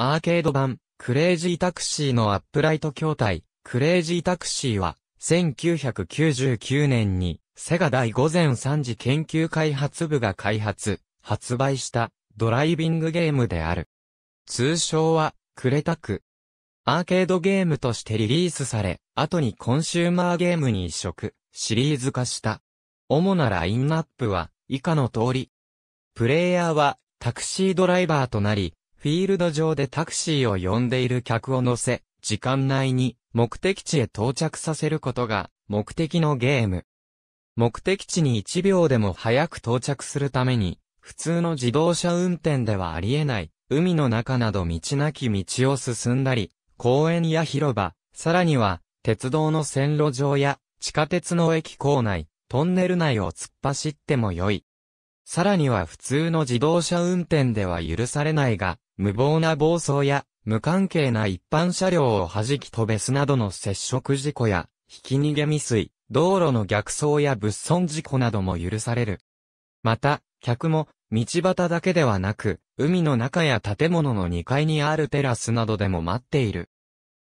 アーケード版、クレイジータクシーのアップライト筐体、クレイジータクシーは、1999年に、セガ第午前3次研究開発部が開発、発売した、ドライビングゲームである。通称は、クレタク。アーケードゲームとしてリリースされ、後にコンシューマーゲームに移植、シリーズ化した。主なラインナップは、以下の通り。プレイヤーは、タクシードライバーとなり、フィールド上でタクシーを呼んでいる客を乗せ、時間内に目的地へ到着させることが目的のゲーム。目的地に1秒でも早く到着するために、普通の自動車運転ではありえない、海の中など道なき道を進んだり、公園や広場、さらには、鉄道の線路上や、地下鉄の駅構内、トンネル内を突っ走っても良い。さらには普通の自動車運転では許されないが、無謀な暴走や、無関係な一般車両を弾き飛べすなどの接触事故や、ひき逃げ未遂、道路の逆走や物損事故なども許される。また、客も、道端だけではなく、海の中や建物の2階にあるテラスなどでも待っている。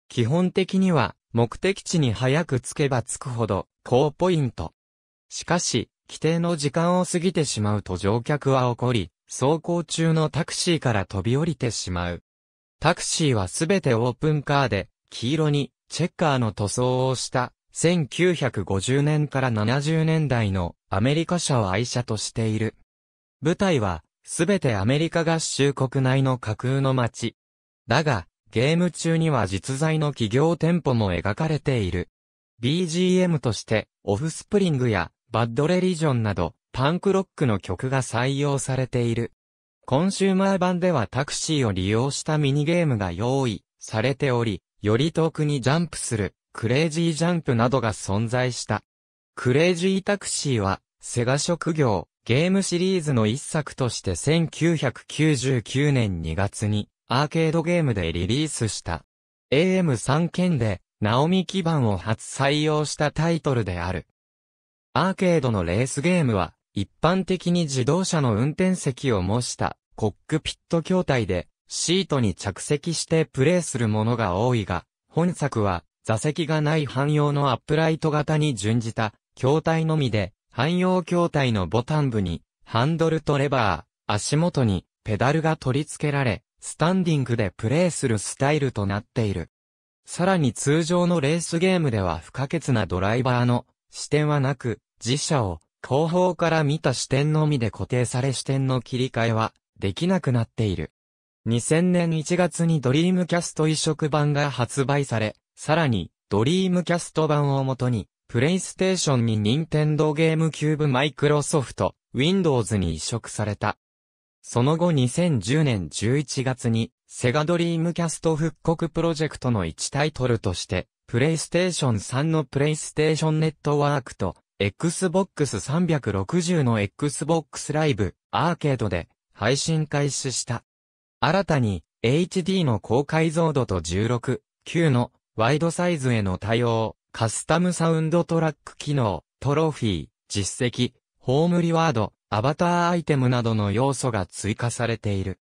基本的には、目的地に早く着けば着くほど、高ポイント。しかし、規定の時間を過ぎてしまうと乗客は怒り、走行中のタクシーから飛び降りてしまう。タクシーはすべてオープンカーで、黄色にチェッカーの塗装をした1950年から70年代のアメリカ車を愛車としている。舞台はすべてアメリカ合衆国内の架空の街。だが、ゲーム中には実在の企業店舗も描かれている。BGM として、オフスプリングやバッドレリジョンなど、パンクロックの曲が採用されている。コンシューマー版ではタクシーを利用したミニゲームが用意されており、より遠くにジャンプするクレイジージャンプなどが存在した。クレイジータクシーはセガ職業ゲームシリーズの一作として1999年2月にアーケードゲームでリリースした。AM3 件でナオミ基盤を初採用したタイトルである。アーケードのレースゲームは一般的に自動車の運転席を模したコックピット筐体でシートに着席してプレイするものが多いが、本作は座席がない汎用のアップライト型に準じた筐体のみで、汎用筐体のボタン部にハンドルとレバー、足元にペダルが取り付けられ、スタンディングでプレイするスタイルとなっている。さらに通常のレースゲームでは不可欠なドライバーの視点はなく、自社を後方から見た視点のみで固定され視点の切り替えはできなくなっている。2000年1月にドリームキャスト移植版が発売され、さらにドリームキャスト版をもとに、プレイステーションに任天堂ゲームキューブマイクロソフト、Windows に移植された。その後2010年11月に、セガドリームキャスト復刻プロジェクトの一タイトルとして、プレイステーション3のプレイステーションネットワークと Xbox 360の Xbox Live アーケードで配信開始した。新たに HD の高解像度と16、9のワイドサイズへの対応、カスタムサウンドトラック機能、トロフィー、実績、ホームリワード、アバターアイテムなどの要素が追加されている。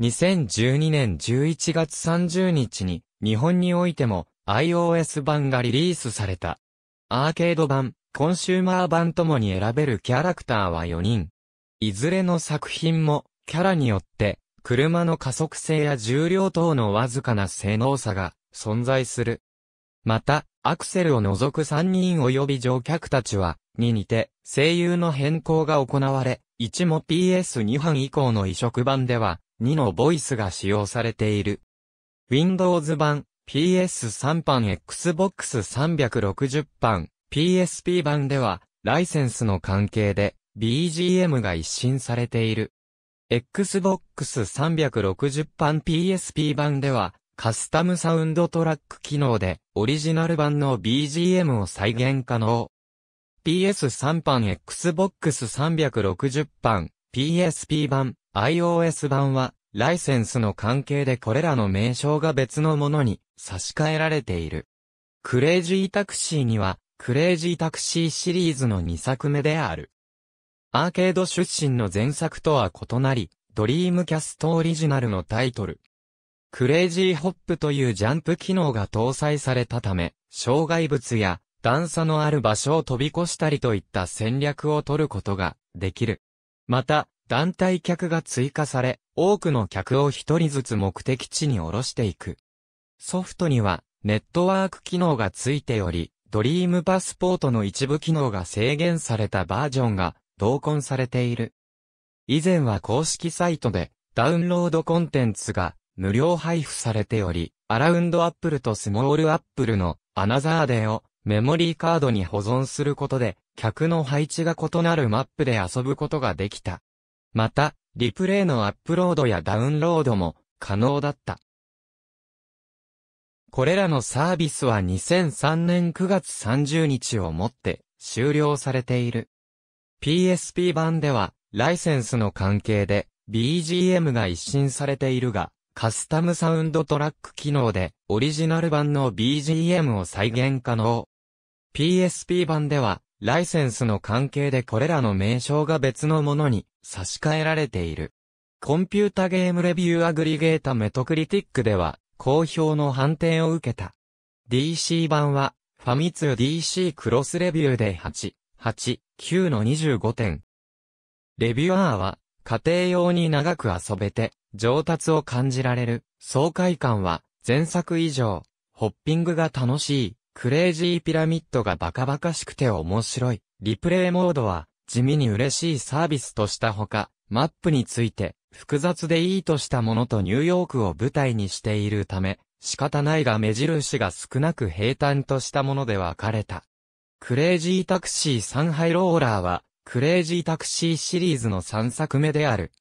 2012年11月30日に日本においても iOS 版がリリースされた。アーケード版、コンシューマー版ともに選べるキャラクターは4人。いずれの作品も、キャラによって、車の加速性や重量等のわずかな性能差が存在する。また、アクセルを除く3人及び乗客たちは、に似て、声優の変更が行われ、1も PS2 版以降の移植版では、2のボイスが使用されている。Windows 版、PS3 版 Xbox 360版、PSP 版では、ライセンスの関係で、BGM が一新されている。Xbox 360版 PSP 版では、カスタムサウンドトラック機能で、オリジナル版の BGM を再現可能。PS3 版 Xbox 360版、PSP 版、iOS 版は、ライセンスの関係でこれらの名称が別のものに差し替えられている。クレイジータクシーには、クレイジータクシーシリーズの2作目である。アーケード出身の前作とは異なり、ドリームキャストオリジナルのタイトル。クレイジーホップというジャンプ機能が搭載されたため、障害物や段差のある場所を飛び越したりといった戦略を取ることができる。また、団体客が追加され、多くの客を一人ずつ目的地に降ろしていく。ソフトにはネットワーク機能がついており、ドリームパスポートの一部機能が制限されたバージョンが同梱されている。以前は公式サイトでダウンロードコンテンツが無料配布されており、アラウンドアップルとスモールアップルのアナザーデーをメモリーカードに保存することで、客の配置が異なるマップで遊ぶことができた。また、リプレイのアップロードやダウンロードも可能だった。これらのサービスは2003年9月30日をもって終了されている。PSP 版では、ライセンスの関係で BGM が一新されているが、カスタムサウンドトラック機能でオリジナル版の BGM を再現可能。PSP 版では、ライセンスの関係でこれらの名称が別のものに差し替えられている。コンピュータゲームレビューアグリゲータメトクリティックでは、好評の判定を受けた。DC 版は、ファミ通 DC クロスレビューで8、8、9の25点。レビュアーは、家庭用に長く遊べて、上達を感じられる、爽快感は、前作以上、ホッピングが楽しい、クレイジーピラミッドがバカバカしくて面白い、リプレイモードは、地味に嬉しいサービスとしたほか、マップについて、複雑でいいとしたものとニューヨークを舞台にしているため、仕方ないが目印が少なく平坦としたもので分かれた。クレイジータクシーサンハイローラーは、クレイジータクシーシリーズの3作目である。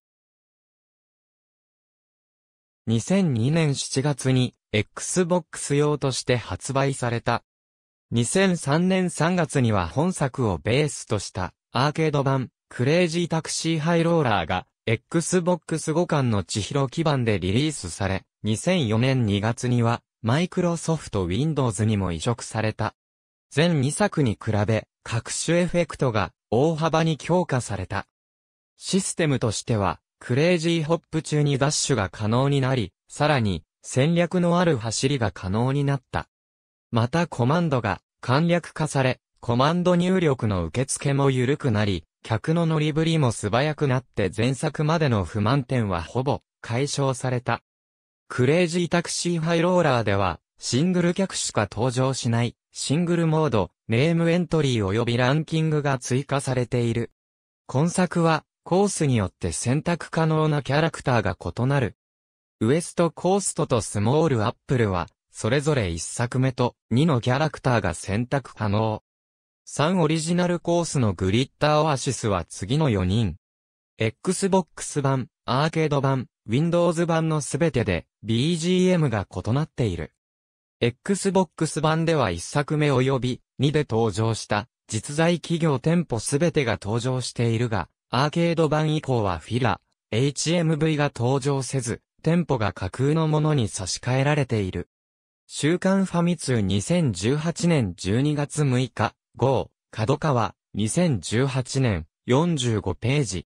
2002年7月に Xbox 用として発売された。2003年3月には本作をベースとしたアーケード版クレイジータクシーハイローラーが Xbox 互換の千尋基盤でリリースされ、2004年2月には、マイクロソフト Windows にも移植された。全2作に比べ、各種エフェクトが大幅に強化された。システムとしては、クレイジーホップ中にダッシュが可能になり、さらに、戦略のある走りが可能になった。またコマンドが簡略化され、コマンド入力の受付も緩くなり、客の乗りぶりも素早くなって前作までの不満点はほぼ解消された。クレイジータクシーハイローラーでは、シングル客しか登場しない、シングルモード、ネームエントリー及びランキングが追加されている。今作は、コースによって選択可能なキャラクターが異なる。ウエストコーストとスモールアップルは、それぞれ1作目と2のキャラクターが選択可能。3オリジナルコースのグリッターオアシスは次の4人。Xbox 版、アーケード版、Windows 版のすべてで BGM が異なっている。Xbox 版では1作目及び2で登場した実在企業店舗すべてが登場しているが、アーケード版以降はフィラ、HMV が登場せず、店舗が架空のものに差し替えられている。週刊ファミ通2018年12月6日、5、角川、2018年、45ページ。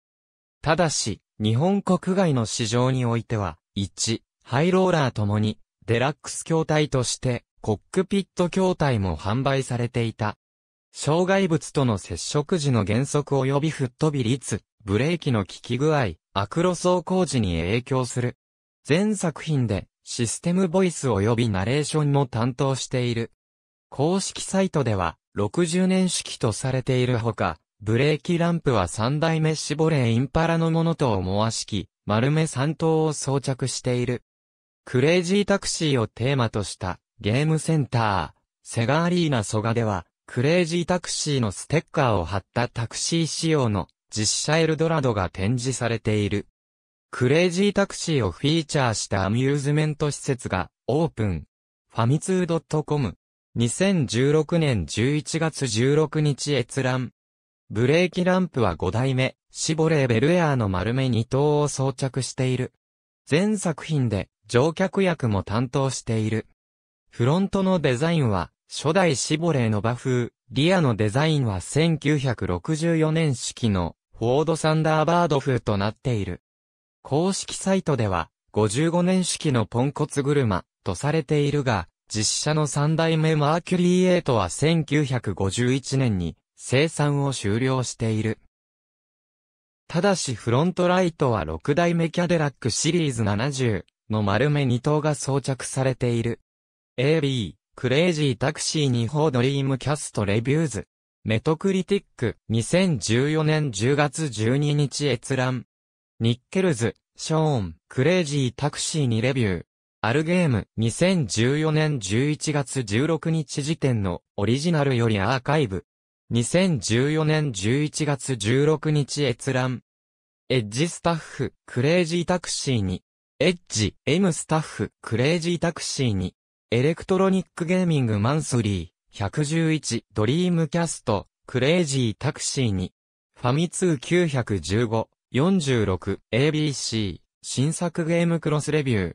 ただし、日本国外の市場においては、1、ハイローラーともに、デラックス筐体として、コックピット筐体も販売されていた。障害物との接触時の減速及び吹っ飛び率、ブレーキの効き具合、アクロ走行時に影響する。全作品で、システムボイス及びナレーションも担当している。公式サイトでは、60年式とされているほか、ブレーキランプは3代目シボレーインパラのものと思わしき、丸目3頭を装着している。クレイジータクシーをテーマとしたゲームセンター、セガアリーナ蘇我では、クレイジータクシーのステッカーを貼ったタクシー仕様の実写エルドラドが展示されている。クレイジータクシーをフィーチャーしたアミューズメント施設がオープン。ファミツー .com 2016年11月16日閲覧。ブレーキランプは5代目、シボレーベルエアーの丸目2頭を装着している。全作品で乗客役も担当している。フロントのデザインは初代シボレーのバ風、リアのデザインは1964年式のフォードサンダーバード風となっている。公式サイトでは55年式のポンコツ車とされているが、実写の三代目マーキュリー8は1951年に生産を終了している。ただしフロントライトは六代目キャデラックシリーズ70の丸目二等が装着されている。AB、クレイジータクシー2法ドリームキャストレビューズ。メトクリティック、2014年10月12日閲覧。ニッケルズ、ショーン、クレイジータクシーにレビュー。アルゲーム2014年11月16日時点のオリジナルよりアーカイブ。2014年11月16日閲覧。エッジスタッフ、クレイジータクシーに。エッジ、M スタッフ、クレイジータクシーに。エレクトロニックゲーミングマンスリー、111、ドリームキャスト、クレイジータクシーに。ファミ通915、46、ABC、新作ゲームクロスレビュー。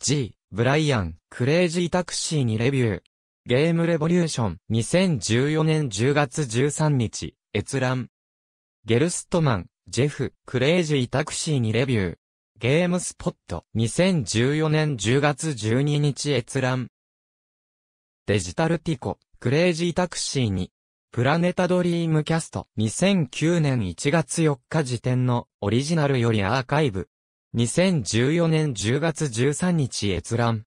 G、ブライアン、クレイジータクシーにレビュー。ゲームレボリューション、2014年10月13日、閲覧。ゲルストマン、ジェフ、クレイジータクシーにレビュー。ゲームスポット、2014年10月12日閲覧。デジタルティコ、クレイジータクシーに、プラネタドリームキャスト、2009年1月4日時点のオリジナルよりアーカイブ。2014年10月13日閲覧。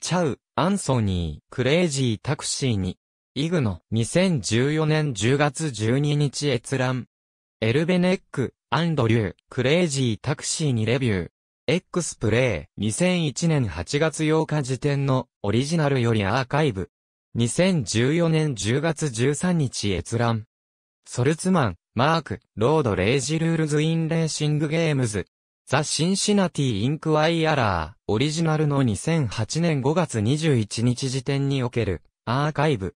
チャウ、アンソニー、クレイジータクシーに。イグノ、2014年10月12日閲覧。エルベネック、アンドリュー、クレイジータクシーにレビュー。X プレイ、2001年8月8日時点のオリジナルよりアーカイブ。2014年10月13日閲覧。ソルツマン、マーク、ロードレイジルールズインレーシングゲームズ。ザ・シンシナティ・インクワイアラー、オリジナルの2008年5月21日時点における、アーカイブ。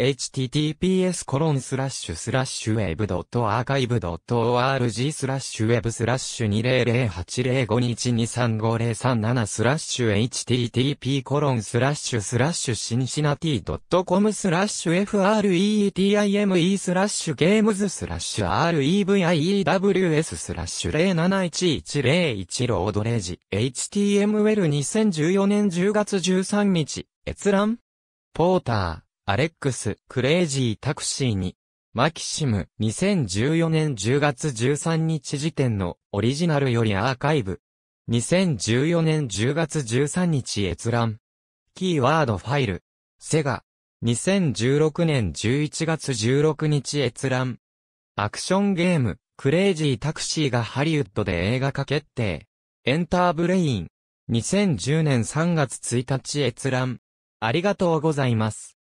https コロンスラッシュスラッシュウェブドットアーカイブドット org スラッシュウェブスラッシュ200805123503スラッシュ http コロンスラッシュスラッシュシンシナティドットコムスラッシュ freetime スラッシュゲームズスラッシュ reviews スラッシュ071101ロードレージ html2014 年10月13日閲覧ポーターアレックス、クレイジータクシーに、マキシム、2014年10月13日時点のオリジナルよりアーカイブ。2014年10月13日閲覧。キーワードファイル。セガ。2016年11月16日閲覧。アクションゲーム、クレイジータクシーがハリウッドで映画化決定。エンターブレイン。2010年3月1日閲覧。ありがとうございます。